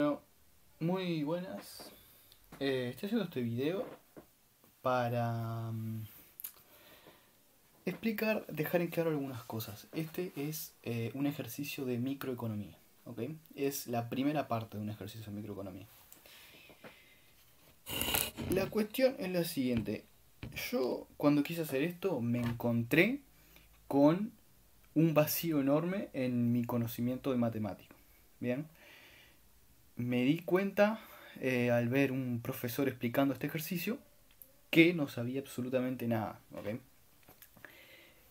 Bueno, muy buenas. Eh, estoy haciendo este video para mm, explicar, dejar en claro algunas cosas. Este es eh, un ejercicio de microeconomía, ¿ok? Es la primera parte de un ejercicio de microeconomía. La cuestión es la siguiente. Yo cuando quise hacer esto me encontré con un vacío enorme en mi conocimiento de matemático. Bien me di cuenta eh, al ver un profesor explicando este ejercicio que no sabía absolutamente nada.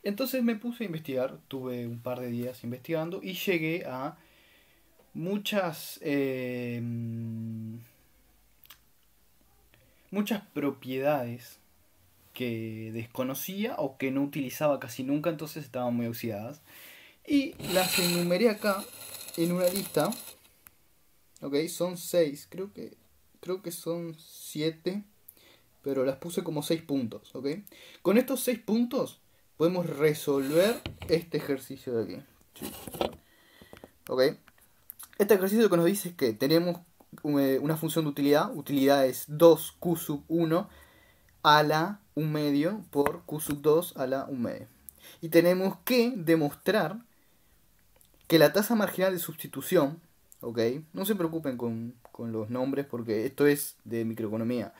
Entonces me puse a investigar, tuve un par de días investigando y llegué a muchas, eh, muchas propiedades que desconocía o que no utilizaba casi nunca, entonces estaban muy oxidadas. Y las enumeré acá en una lista Ok, son 6, creo que, creo que son 7, pero las puse como 6 puntos, ok. Con estos 6 puntos podemos resolver este ejercicio de aquí. Ok, este ejercicio lo que nos dice es que tenemos eh, una función de utilidad, utilidad es 2 q sub 1 a la 1 medio por q sub 2 a la 1 medio. Y tenemos que demostrar que la tasa marginal de sustitución no se preocupen con, los nombres porque esto es de microeconomía.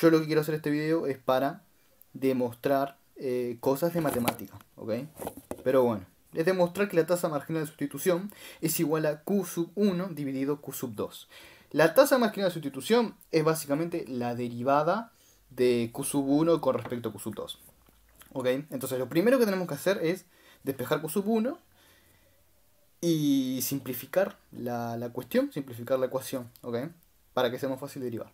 Yo lo que quiero hacer este video es para demostrar eh, cosas de matemática, ¿ok? Pero bueno, es demostrar que la tasa marginal de sustitución es igual a Q sub 1 dividido Q sub 2. La tasa marginal de sustitución es básicamente la derivada de Q sub 1 con respecto a Q sub 2. Entonces lo primero que tenemos que hacer es despejar Q sub 1 y simplificar la, cuestión, simplificar la ecuación, ¿ok? Para que sea más fácil derivar.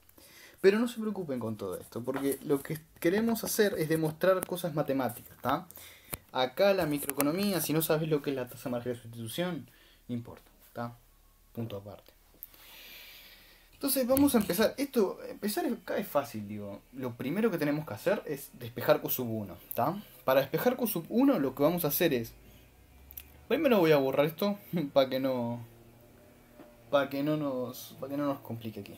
Pero no se preocupen con todo esto, porque lo que queremos hacer es demostrar cosas matemáticas, ¿está? Acá la microeconomía, si no sabes lo que es la tasa marginal de sustitución, no importa, ¿está? Punto aparte. Entonces vamos a empezar, esto, empezar acá es fácil, digo, lo primero que tenemos que hacer es despejar Q sub 1, ¿está? Para despejar Q sub 1 lo que vamos a hacer es Primero voy a borrar esto para que no. Para que no nos. Para que no nos complique aquí.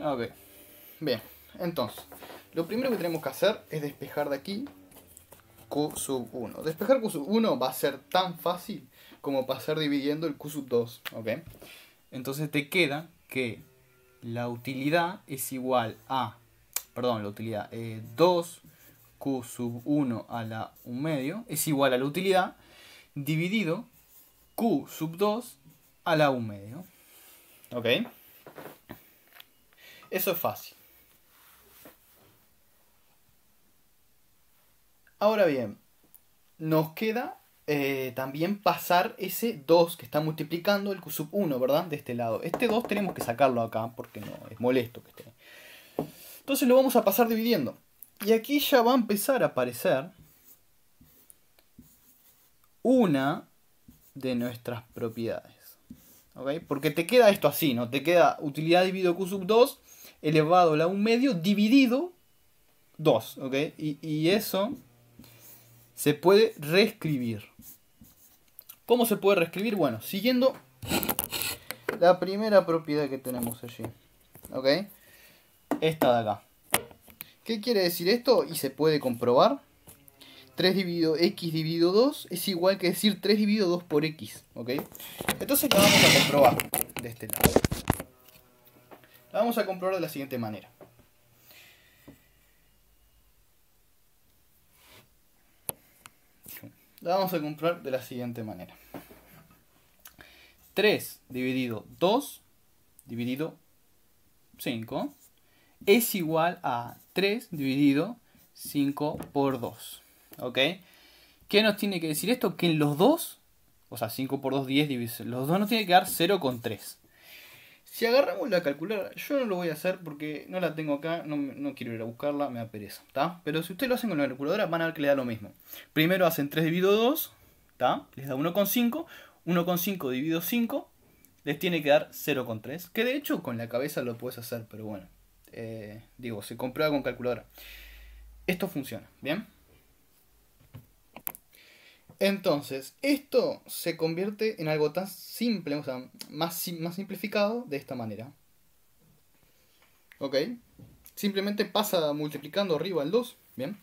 A ver. Bien. Entonces, lo primero que tenemos que hacer es despejar de aquí Q sub 1. Despejar Q sub 1 va a ser tan fácil como pasar dividiendo el Q sub 2, Entonces te queda que la utilidad es igual a, perdón, la utilidad, 2Q eh, sub 1 a la 1 medio es igual a la utilidad dividido Q sub 2 a la 1 medio, ¿ok? Eso es fácil. Ahora bien, nos queda eh, también pasar ese 2 que está multiplicando el Q 1, ¿verdad? De este lado. Este 2 tenemos que sacarlo acá porque no es molesto que esté. Entonces lo vamos a pasar dividiendo. Y aquí ya va a empezar a aparecer una de nuestras propiedades. ¿Ok? Porque te queda esto así, ¿no? Te queda utilidad dividido Q 2 elevado a la 1 medio dividido 2, ¿ok? y eso se puede reescribir. ¿Cómo se puede reescribir? Bueno, siguiendo la primera propiedad que tenemos allí. ¿Ok? Esta de acá. ¿Qué quiere decir esto? Y se puede comprobar. 3 dividido x dividido 2 es igual que decir 3 dividido 2 por x. ¿Ok? Entonces la vamos a comprobar de este lado. La vamos a comprobar de la siguiente manera. la vamos a comprar de la siguiente manera. 3 dividido 2 dividido 5 es igual a 3 dividido 5 por 2. ¿Ok? ¿Qué nos tiene que decir esto? Que en los dos, o sea, 5 por 2, 10, los dos nos tiene que dar 0 con 3. Si agarramos la calculadora, yo no lo voy a hacer porque no la tengo acá, no, quiero ir a buscarla, me da pereza, ¿está? Pero si ustedes lo hacen con la calculadora, van a ver que le da lo mismo. Primero hacen 3 dividido 2, ¿está? Les da 1,5, 1,5 dividido 5, les tiene que dar 0,3. Que de hecho con la cabeza lo puedes hacer, pero bueno. Eh, digo, se comprueba con calculadora. Esto funciona, ¿bien? Entonces, esto se convierte en algo tan simple, o sea, más, simplificado de esta manera. ¿Ok? Simplemente pasa multiplicando arriba el 2, ¿bien?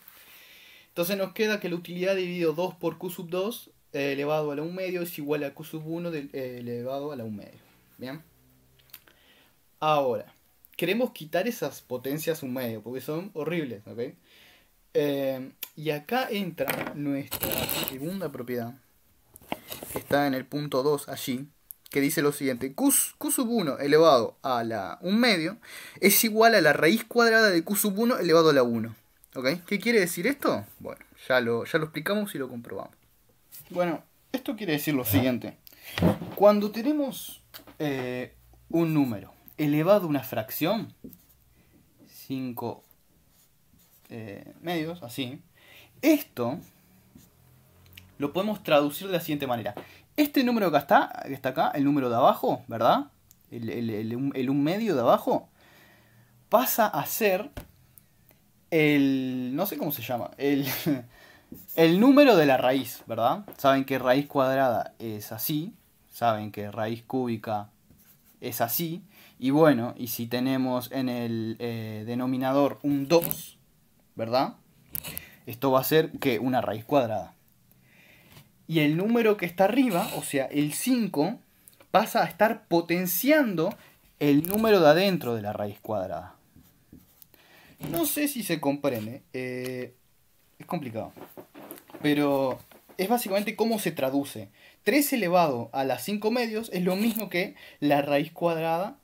Entonces nos queda que la utilidad dividido 2 por q sub 2 eh, elevado a la 1 medio es igual a q sub 1 eh, elevado a la 1 medio, ¿bien? Ahora, queremos quitar esas potencias 1 medio porque son horribles, ¿ok? Eh, y acá entra nuestra segunda propiedad, que está en el punto 2 allí, que dice lo siguiente, q, sub 1 elevado a la 1 medio es igual a la raíz cuadrada de q sub 1 elevado a la 1. ¿Qué quiere decir esto? Bueno, ya lo, ya lo explicamos y lo comprobamos. Bueno, esto quiere decir lo siguiente. Cuando tenemos eh, un número elevado a una fracción, 5 eh, medios, así. Esto lo podemos traducir de la siguiente manera. Este número que está, que está acá, el número de abajo, ¿verdad? El, medio de abajo, pasa a ser el... no sé cómo se llama, el, el número de la raíz, ¿verdad? Saben que raíz cuadrada es así, saben que raíz cúbica es así, y bueno, y si tenemos en el eh, denominador un 2, ¿verdad? Esto va a ser que una raíz cuadrada. Y el número que está arriba, o sea, el 5, pasa a estar potenciando el número de adentro de la raíz cuadrada. No sé si se comprende, eh, es complicado, pero es básicamente cómo se traduce. 3 elevado a las 5 medios es lo mismo que la raíz cuadrada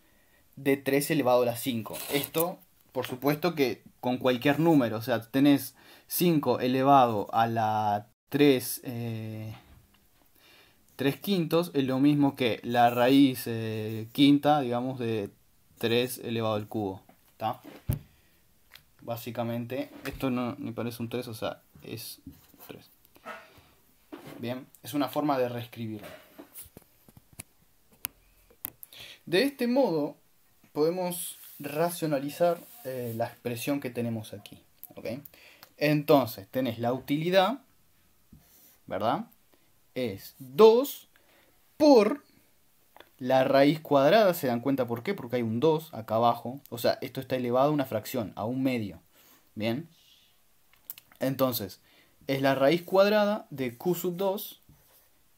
de 3 elevado a las 5. Esto, por supuesto que con cualquier número. O sea, tenés 5 elevado a la 3, 3 eh, quintos, es lo mismo que la raíz eh, quinta, digamos, de 3 elevado al cubo. Básicamente, esto no me parece un 3, o sea, es 3. Bien, es una forma de reescribirlo. De este modo, podemos racionalizar eh, la expresión que tenemos aquí. Entonces, tenés la utilidad, ¿verdad? Es 2 por la raíz cuadrada, ¿se dan cuenta por qué? Porque hay un 2 acá abajo. O sea, esto está elevado a una fracción, a un medio. ¿Bien? Entonces, es la raíz cuadrada de q sub 2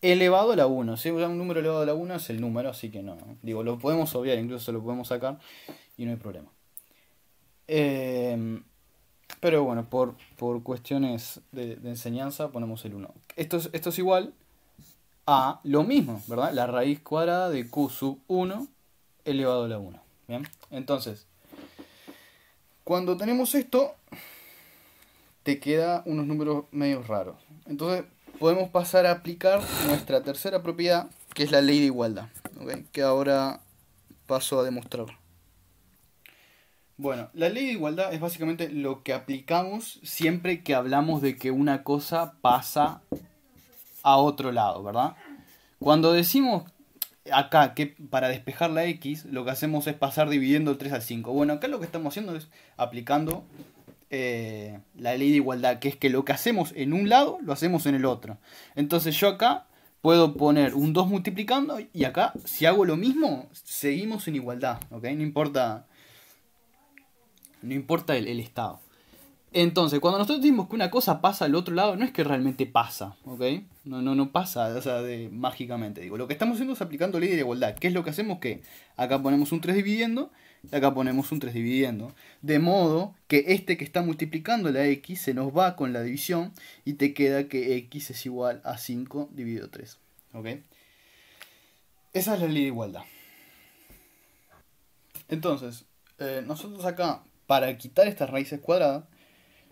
elevado a la 1. Si un número elevado a la 1 es el número, así que no. Digo, lo podemos obviar, incluso lo podemos sacar y no hay problema. Em, pero bueno, por, cuestiones de, enseñanza ponemos el 1. Esto es, esto es igual a lo mismo, ¿verdad? La raíz cuadrada de q sub 1 elevado a la 1. Bien, entonces, cuando tenemos esto, te queda unos números medio raros. Entonces, podemos pasar a aplicar nuestra tercera propiedad, que es la ley de igualdad, que ahora paso a demostrar. Bueno, la ley de igualdad es básicamente lo que aplicamos siempre que hablamos de que una cosa pasa a otro lado, ¿verdad? Cuando decimos acá que para despejar la x lo que hacemos es pasar dividiendo el 3 al 5. Bueno, acá lo que estamos haciendo es aplicando eh, la ley de igualdad, que es que lo que hacemos en un lado lo hacemos en el otro. Entonces yo acá puedo poner un 2 multiplicando y acá si hago lo mismo seguimos en igualdad, ¿ok? No importa no importa el, estado. Entonces, cuando nosotros decimos que una cosa pasa al otro lado, no es que realmente pasa, ¿ok? No, no, no pasa, de, mágicamente. Digo, lo que estamos haciendo es aplicando ley de igualdad. ¿Qué es lo que hacemos? Que acá ponemos un 3 dividiendo y acá ponemos un 3 dividiendo. De modo que este que está multiplicando la x se nos va con la división y te queda que x es igual a 5 dividido 3, ¿ok? Esa es la ley de igualdad. Entonces, eh, nosotros acá para quitar estas raíces cuadradas,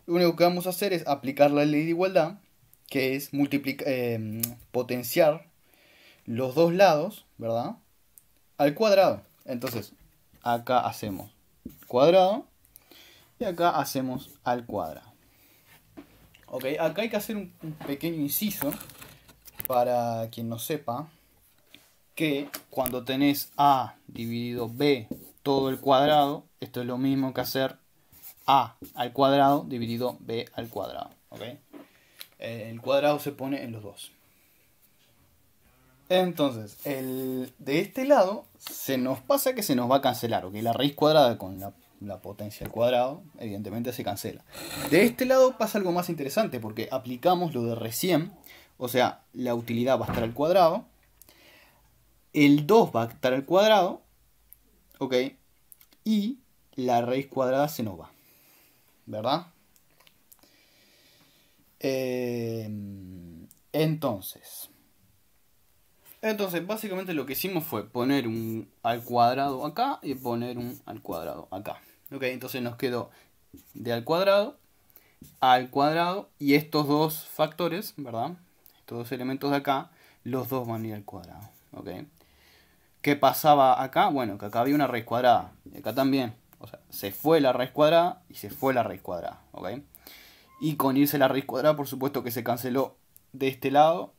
lo único que vamos a hacer es aplicar la ley de igualdad, que es em, potenciar los dos lados, ¿verdad? Al cuadrado. Entonces, acá hacemos cuadrado y acá hacemos al cuadrado. Ok, acá hay que hacer un pequeño inciso para quien no sepa que cuando tenés A dividido B todo el cuadrado. Esto es lo mismo que hacer a al cuadrado dividido b al cuadrado. El cuadrado se pone en los dos. Entonces, el, de este lado se nos pasa que se nos va a cancelar, que La raíz cuadrada con la potencia al cuadrado, evidentemente se cancela. De este lado pasa algo más interesante, porque aplicamos lo de recién, o sea, la utilidad va a estar al cuadrado, el 2 va a estar al cuadrado, Ok. Y la raíz cuadrada se nos va. ¿Verdad? Eh, entonces. Entonces, básicamente lo que hicimos fue poner un al cuadrado acá y poner un al cuadrado acá. Ok, entonces nos quedó de al cuadrado al cuadrado y estos dos factores, ¿verdad? Estos dos elementos de acá, los dos van a ir al cuadrado. ¿Ok? ¿Qué pasaba acá? Bueno, que acá había una raíz cuadrada. Y acá también. O sea, se fue la raíz cuadrada y se fue la raíz cuadrada. ¿Ok? Y con irse la raíz cuadrada, por supuesto que se canceló de este lado.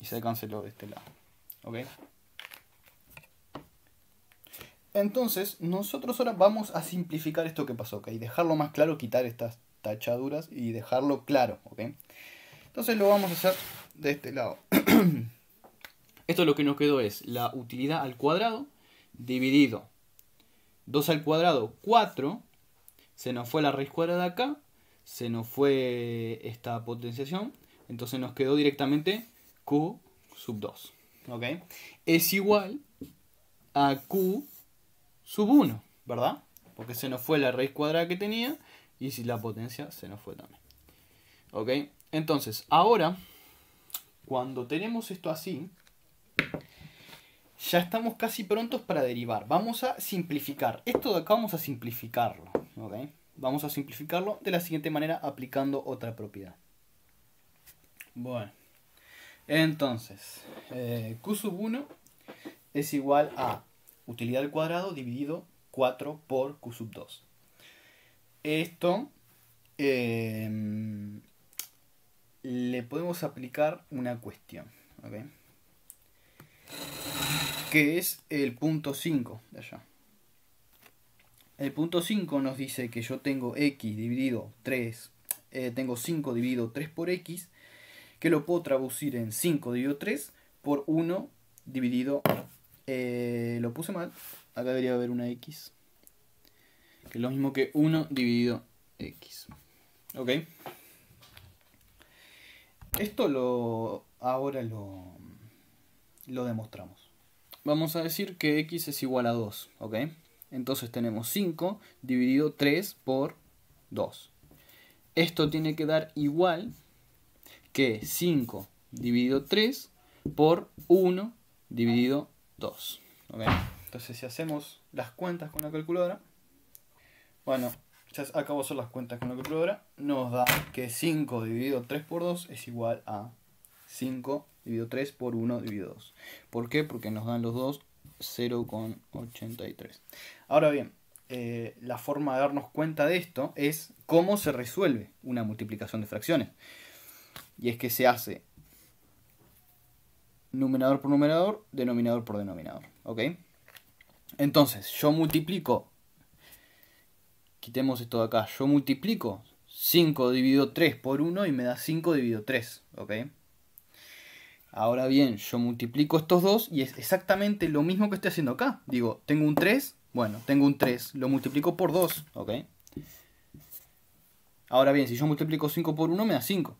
Y se canceló de este lado. ¿Ok? Entonces, nosotros ahora vamos a simplificar esto que pasó, ¿ok? Dejarlo más claro, quitar estas tachaduras y dejarlo claro, ¿ok? Entonces lo vamos a hacer de este lado. Esto lo que nos quedó es la utilidad al cuadrado dividido 2 al cuadrado 4. Se nos fue la raíz cuadrada acá. Se nos fue esta potenciación. Entonces nos quedó directamente Q sub 2. ¿Ok? Es igual a Q sub 1, ¿verdad? Porque se nos fue la raíz cuadrada que tenía y si la potencia se nos fue también. ¿Ok? Entonces, ahora, cuando tenemos esto así, ya estamos casi prontos para derivar. Vamos a simplificar. Esto de acá vamos a simplificarlo. Vamos a simplificarlo de la siguiente manera aplicando otra propiedad. Bueno. Entonces, eh, Q 1 es igual a utilidad al cuadrado dividido 4 por Q 2. Esto eh, le podemos aplicar una cuestión que es el punto 5 de allá. El punto 5 nos dice que yo tengo x dividido 3, eh, tengo 5 dividido 3 por x, que lo puedo traducir en 5 dividido 3 por 1 dividido, eh, lo puse mal, acá debería haber una x, que es lo mismo que 1 dividido x. ¿Ok? Esto lo ahora lo lo demostramos. Vamos a decir que x es igual a 2, ¿ok? Entonces tenemos 5 dividido 3 por 2. Esto tiene que dar igual que 5 dividido 3 por 1 dividido 2. Entonces si hacemos las cuentas con la calculadora, bueno, ya acabo de hacer las cuentas con la calculadora, nos da que 5 dividido 3 por 2 es igual a 5 dividido 3 por 1 dividido 2. ¿Por qué? Porque nos dan los dos 0,83. Ahora bien, eh, la forma de darnos cuenta de esto es cómo se resuelve una multiplicación de fracciones. Y es que se hace numerador por numerador, denominador por denominador. ¿Ok? Entonces, yo multiplico, quitemos esto de acá, yo multiplico 5 dividido 3 por 1 y me da 5 dividido 3. ¿Ok? Ahora bien, yo multiplico estos dos y es exactamente lo mismo que estoy haciendo acá. Digo, tengo un 3, bueno, tengo un 3, lo multiplico por 2, ¿ok? Ahora bien, si yo multiplico 5 por 1 me da 5,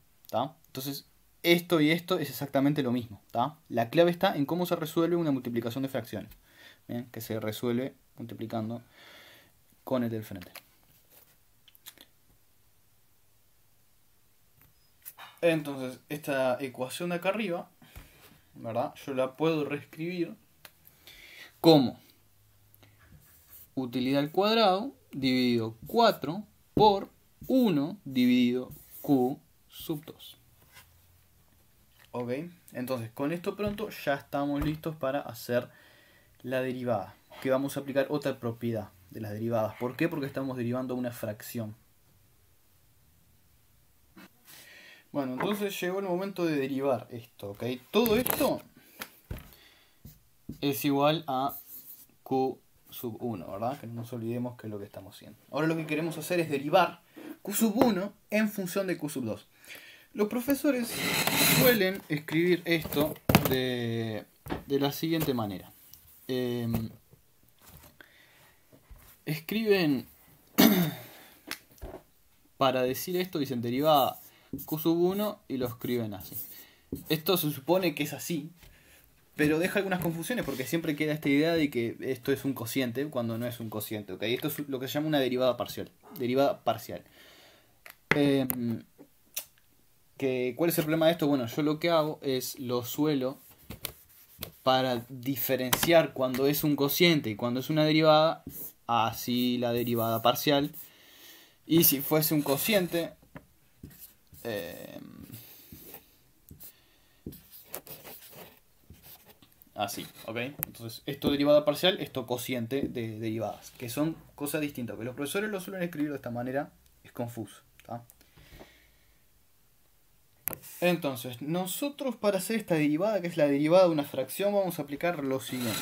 Entonces, esto y esto es exactamente lo mismo, ¿está? La clave está en cómo se resuelve una multiplicación de fracciones, ¿bien? Que se resuelve multiplicando con el del frente. Entonces, esta ecuación de acá arriba ¿verdad? Yo la puedo reescribir como utilidad al cuadrado dividido 4 por 1 dividido q sub 2. Ok, entonces con esto pronto ya estamos listos para hacer la derivada, que vamos a aplicar otra propiedad de las derivadas. ¿Por qué? Porque estamos derivando una fracción. Bueno, entonces llegó el momento de derivar esto, ¿ok? Todo esto es igual a Q sub 1, ¿verdad? Que no nos olvidemos que es lo que estamos haciendo. Ahora lo que queremos hacer es derivar Q sub 1 en función de Q sub 2. Los profesores suelen escribir esto de, la siguiente manera. Em, escriben, para decir esto dicen derivada Q1 y lo escriben así. Esto se supone que es así, pero deja algunas confusiones porque siempre queda esta idea de que esto es un cociente cuando no es un cociente. okay Esto es lo que se llama una derivada parcial. Derivada parcial. Em, ¿Cuál es el problema de esto? Bueno, yo lo que hago es lo suelo para diferenciar cuando es un cociente y cuando es una derivada, así la derivada parcial. Y si fuese un cociente, Em, así, ¿ok? Entonces, esto derivada parcial, esto cociente de derivadas, que son cosas distintas, que los profesores lo suelen escribir de esta manera, es confuso. Entonces, nosotros para hacer esta derivada, que es la derivada de una fracción, vamos a aplicar lo siguiente.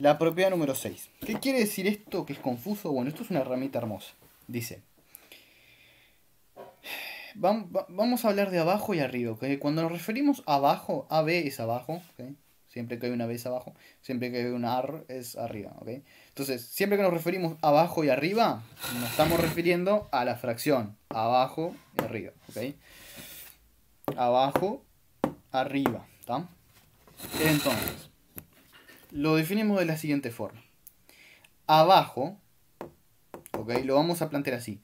La propiedad número 6. ¿Qué quiere decir esto que es confuso? Bueno, esto es una herramienta hermosa. Dice, Vamos a hablar de abajo y arriba, Cuando nos referimos abajo, AB es abajo, Siempre que hay una B es abajo, siempre que hay una AR es arriba, Entonces, siempre que nos referimos abajo y arriba, nos estamos refiriendo a la fracción, abajo y arriba, Abajo, arriba, Entonces, lo definimos de la siguiente forma. Abajo, Lo vamos a plantear así.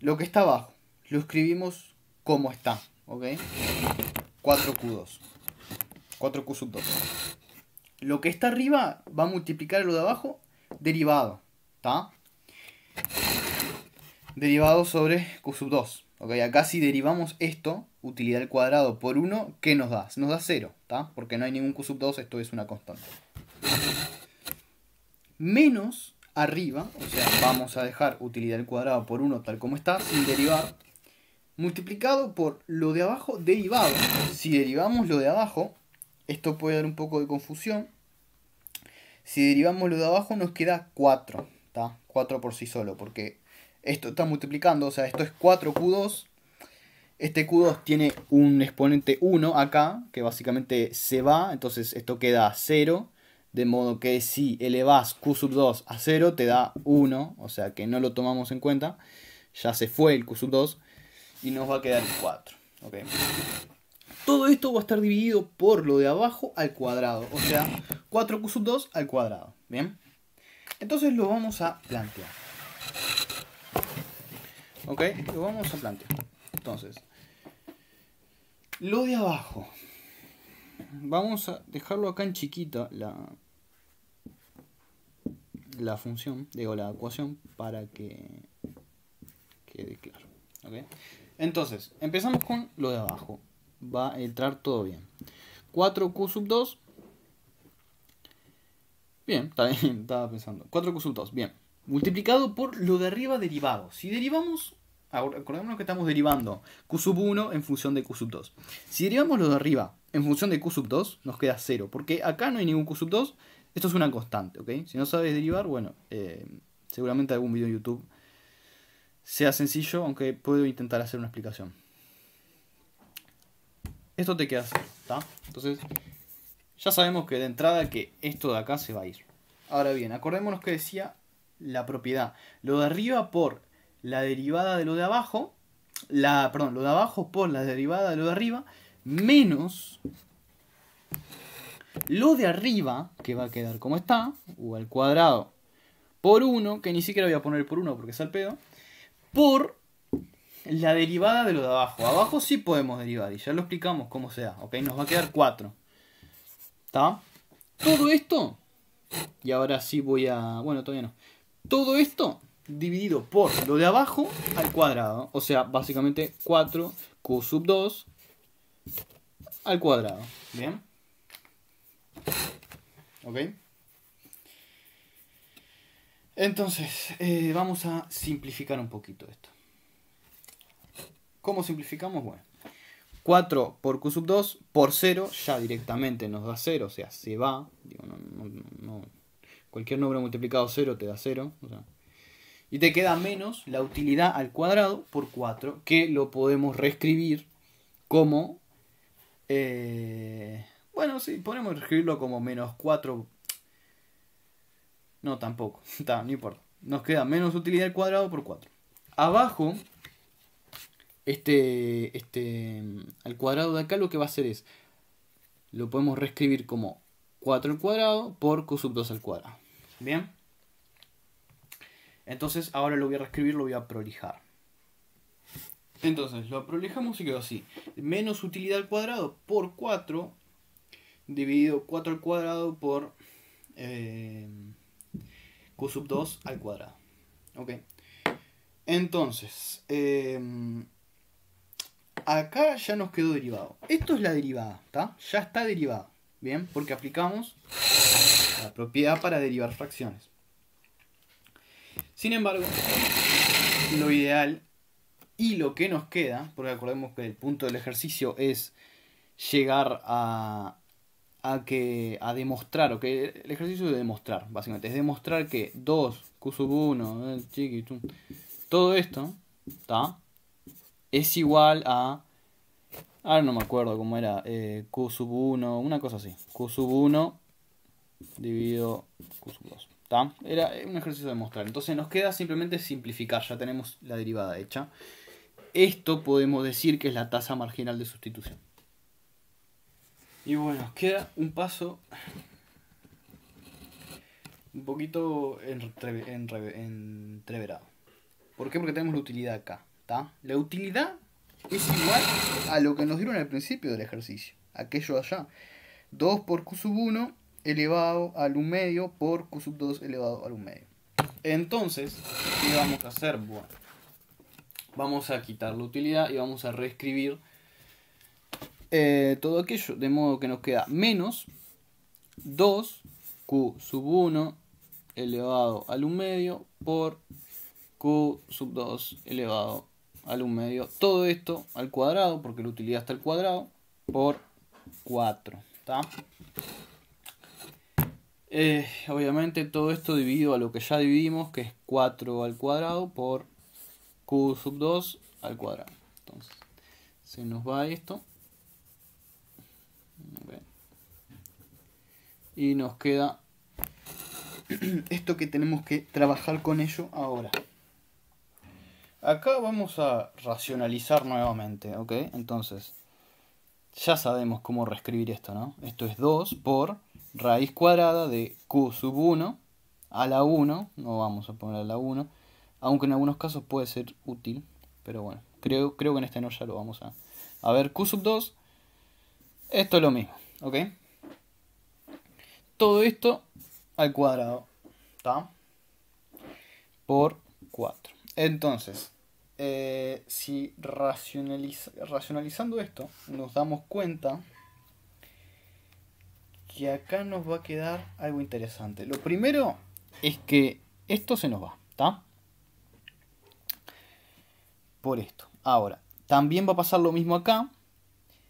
Lo que está abajo lo escribimos como está, ¿ok? 4Q2. 4Q 2. Lo que está arriba va a multiplicar lo de abajo derivado, ¿está? Derivado sobre Q 2. ¿ok? Acá si derivamos esto, utilidad al cuadrado por 1, ¿qué nos da? Nos da 0, ¿está? Porque no hay ningún Q 2, esto es una constante. Menos arriba, o sea, vamos a dejar utilidad al cuadrado por 1 tal como está, sin derivar, multiplicado por lo de abajo derivado. Si derivamos lo de abajo, esto puede dar un poco de confusión. Si derivamos lo de abajo nos queda 4, 4 por sí solo, porque esto está multiplicando, o sea, esto es 4Q2. Este Q2 tiene un exponente 1 acá, que básicamente se va, entonces esto queda 0. De modo que si elevas Q 2 a 0 te da 1, o sea que no lo tomamos en cuenta. Ya se fue el Q 2 y nos va a quedar 4. Todo esto va a estar dividido por lo de abajo al cuadrado, o sea, 4 sub 2 al cuadrado. Bien, entonces lo vamos a plantear. Ok, lo vamos a plantear. Entonces, lo de abajo. Vamos a dejarlo acá en chiquita la, la función, digo la ecuación, para que quede claro. ¿ok? Entonces, empezamos con lo de abajo. Va a entrar todo bien. 4Q sub 2. Bien, está bien, estaba pensando. 4Q sub 2, bien. Multiplicado por lo de arriba derivado. Si derivamos, acordémonos que estamos derivando Q sub 1 en función de Q sub 2. Si derivamos lo de arriba en función de Q sub 2, nos queda 0. Porque acá no hay ningún Q sub 2. Esto es una constante, ¿ok? Si no sabes derivar, bueno, eh, seguramente algún video en YouTube sea sencillo, aunque puedo intentar hacer una explicación. Esto te queda así, ¿está? Entonces, ya sabemos que de entrada que esto de acá se va a ir. Ahora bien, acordémonos que decía la propiedad. Lo de arriba por la derivada de lo de abajo, la, perdón, lo de abajo por la derivada de lo de arriba, menos lo de arriba, que va a quedar como está, O al cuadrado, por 1, que ni siquiera voy a poner por 1 porque es al pedo, por la derivada de lo de abajo. Abajo sí podemos derivar y ya lo explicamos cómo se da. ¿ok? Nos va a quedar 4. ¿Está? Todo esto, y ahora sí voy a... Bueno, todavía no. Todo esto dividido por lo de abajo al cuadrado. O sea, básicamente 4 Q sub 2 al cuadrado. ¿Bien? ¿Ok? Entonces, eh, vamos a simplificar un poquito esto. ¿Cómo simplificamos? Bueno, 4 por Q 2 por 0 ya directamente nos da 0, o sea, se va. cualquier número multiplicado 0 te da 0. y te queda menos la utilidad al cuadrado por 4, que lo podemos reescribir como... Eh, bueno, sí, podemos reescribirlo como menos 4 no, tampoco. Está, no importa. Nos queda menos utilidad al cuadrado por 4. Abajo, este, este, al cuadrado de acá lo que va a hacer es, lo podemos reescribir como 4 al cuadrado por cos 2 al cuadrado. Bien. Entonces ahora lo voy a reescribir, lo voy a prolijar. Entonces lo prolijamos y quedó así. Menos utilidad al cuadrado por 4 dividido 4 al cuadrado por... Eh, q sub 2 al cuadrado. Ok. Entonces, em, acá ya nos quedó derivado. Esto es la derivada, ¿está? Ya está derivada. Bien, porque aplicamos la propiedad para derivar fracciones. Sin embargo, lo ideal y lo que nos queda, porque acordemos que el punto del ejercicio es llegar a, a que a demostrar, el ejercicio de demostrar, básicamente, es demostrar que 2, Q sub 1, todo esto, ¿está? Es igual a, ahora no me acuerdo cómo era, Q sub 1, una cosa así, Q 1 dividido Q sub 2, ¿está? Era un ejercicio de demostrar, entonces nos queda simplemente simplificar, ya tenemos la derivada hecha. Esto podemos decir que es la tasa marginal de sustitución. Y bueno, queda un paso un poquito entreverado. ¿Por qué? Porque tenemos la utilidad acá. La utilidad es igual a lo que nos dieron al principio del ejercicio. Aquello allá. 2 por Q sub 1 elevado al 1 medio por Q sub 2 elevado al 1 medio. Entonces, ¿qué vamos a hacer? Bueno, vamos a quitar la utilidad y vamos a reescribir eh, todo aquello, de modo que nos queda menos 2 q sub 1 elevado al 1 medio por q sub 2 elevado al 1 medio. Todo esto al cuadrado, porque la utilidad está al cuadrado, por 4. Eh, obviamente todo esto dividido a lo que ya dividimos, que es 4 al cuadrado por q sub 2 al cuadrado. Entonces, se nos va esto. y nos queda esto que tenemos que trabajar con ello ahora. Acá vamos a racionalizar nuevamente, ¿ok? Entonces, ya sabemos cómo reescribir esto, ¿no? Esto es 2 por raíz cuadrada de q sub 1 a la 1, no vamos a poner a la 1, aunque en algunos casos puede ser útil, pero bueno, creo, creo que en este no ya lo vamos a, a ver. q sub 2, esto es lo mismo, ¿ok? todo esto al cuadrado. Por 4. Entonces, eh, si racionalizando esto, nos damos cuenta que acá nos va a quedar algo interesante. Lo primero es que esto se nos va, ¿está? Por esto. Ahora, también va a pasar lo mismo acá.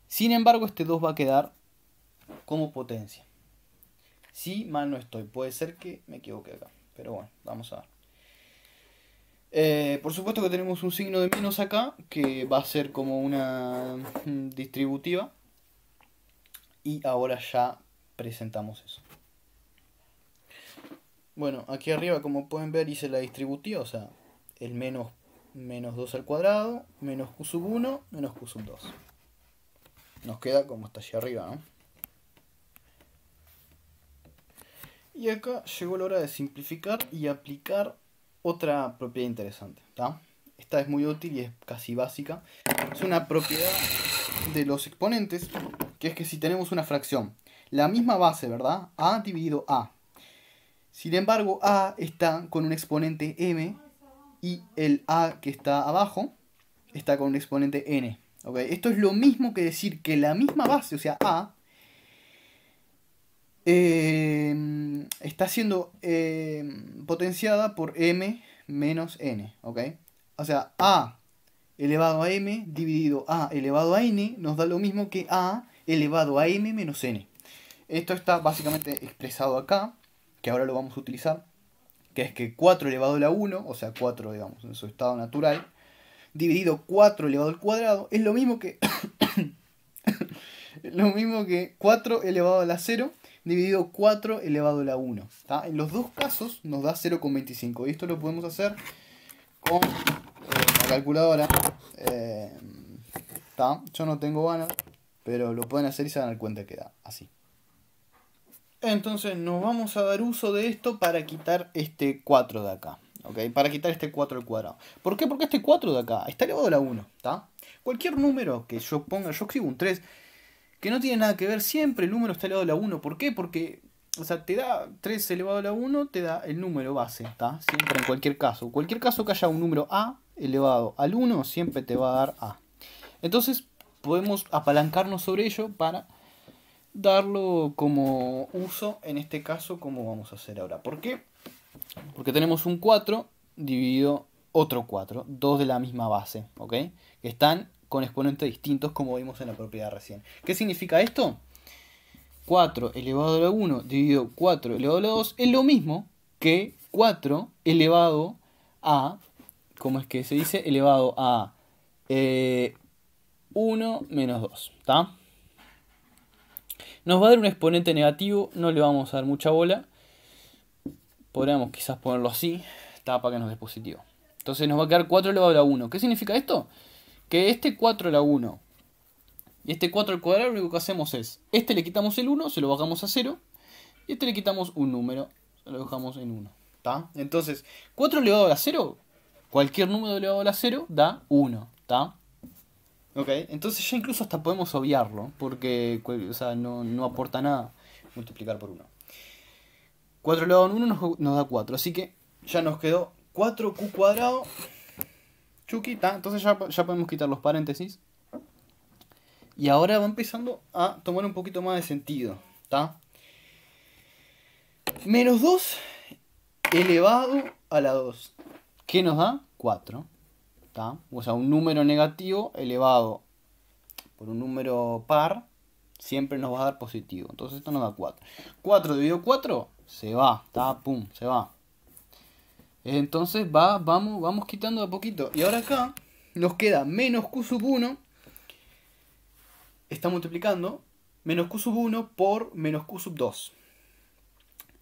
Sin embargo, este 2 va a quedar como potencia. Si sí, mal no estoy, puede ser que me equivoque acá. Pero bueno, vamos a ver. Eh, por supuesto que tenemos un signo de menos acá, que va a ser como una mm, distributiva. Y ahora ya presentamos eso. Bueno, aquí arriba como pueden ver hice la distributiva, o sea, el menos, menos 2 al cuadrado, menos q sub 1, menos q sub 2. Nos queda como está allí arriba, ¿no? Y acá llegó la hora de simplificar y aplicar otra propiedad interesante. Esta es muy útil y es casi básica. Es una propiedad de los exponentes, que es que si tenemos una fracción, la misma base, ¿verdad? A dividido A. Sin embargo, A está con un exponente M y el A que está abajo está con un exponente N. Esto es lo mismo que decir que la misma base, o sea, A, Em, está siendo em, potenciada por m menos n, ¿ok? O sea, a elevado a m dividido a elevado a n nos da lo mismo que a elevado a m menos n. Esto está básicamente expresado acá, que ahora lo vamos a utilizar, que es que 4 elevado a la 1, o sea 4 digamos en su estado natural, dividido 4 elevado al cuadrado, es lo mismo que... lo mismo que 4 elevado a la 0 dividido 4 elevado a la 1. En los dos casos nos da 0,25. Y esto lo podemos hacer con eh, la calculadora. Eh, yo no tengo ganas, pero lo pueden hacer y se dan a cuenta que da así. Entonces nos vamos a dar uso de esto para quitar este 4 de acá. Para quitar este 4 al cuadrado. ¿Por qué? Porque este 4 de acá está elevado a la 1. Cualquier número que yo ponga, yo escribo un 3 que no tiene nada que ver siempre, el número está elevado a la 1. ¿Por qué? Porque, o sea, te da 3 elevado a la 1, te da el número base, ¿está? Siempre en cualquier caso. Cualquier caso que haya un número A elevado al 1, siempre te va a dar A. Entonces, podemos apalancarnos sobre ello para darlo como uso, en este caso, como vamos a hacer ahora. ¿Por qué? Porque tenemos un 4 dividido otro 4, dos de la misma base, ¿ok? Que están con exponentes distintos como vimos en la propiedad recién. ¿Qué significa esto? 4 elevado a 1 dividido 4 elevado a 2 es lo mismo que 4 elevado a, ¿cómo es que se dice? Elevado a 1 eh, menos 2, ¿está? Nos va a dar un exponente negativo, no le vamos a dar mucha bola. Podríamos quizás ponerlo así, está para que nos dé positivo. Entonces nos va a quedar 4 elevado a la 1. ¿Qué significa esto? que este 4 era 1. Y este 4 al cuadrado lo único que hacemos es, este le quitamos el 1, se lo bajamos a 0, y este le quitamos un número, se lo dejamos en 1. ¿Está? Entonces, 4 elevado a la 0, cualquier número elevado a la 0 da 1. ¿Está? Ok, entonces ya incluso hasta podemos obviarlo, porque no, aporta nada multiplicar por 1. 4 elevado a 1 nos, nos da 4, así que ya nos quedó 4q cuadrado Chuquita, entonces ya, podemos quitar los paréntesis. Y ahora va empezando a tomar un poquito más de sentido. ¿ta? Menos 2 elevado a la 2. ¿Qué nos da? 4. ¿ta? O sea, un número negativo elevado por un número par siempre nos va a dar positivo. Entonces esto nos da 4. 4 dividido 4 se va. ta, Pum, se va. Entonces va, vamos, vamos quitando de poquito. Y ahora acá nos queda menos Q sub 1. Está multiplicando menos Q sub 1 por menos Q sub 2.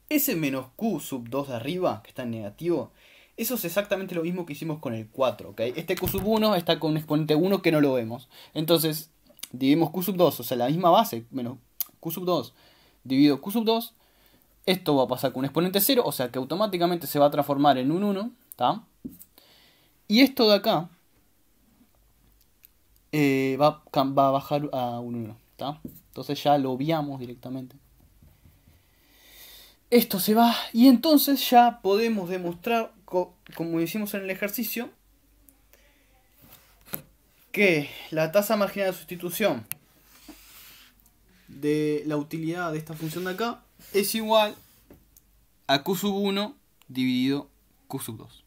Ese menos Q sub 2 de arriba, que está en negativo, eso es exactamente lo mismo que hicimos con el 4, Este Q sub 1 está con un exponente 1 que no lo vemos. Entonces, dividimos Q sub 2, o sea, la misma base, menos Q sub 2, divido Q sub 2, esto va a pasar con un exponente 0, o sea que automáticamente se va a transformar en un 1, Y esto de acá eh, va, a bajar a un 1, Entonces ya lo obviamos directamente. Esto se va y entonces ya podemos demostrar, como decimos en el ejercicio, que la tasa marginal de sustitución de la utilidad de esta función de acá es igual a Q 1 dividido Q 2.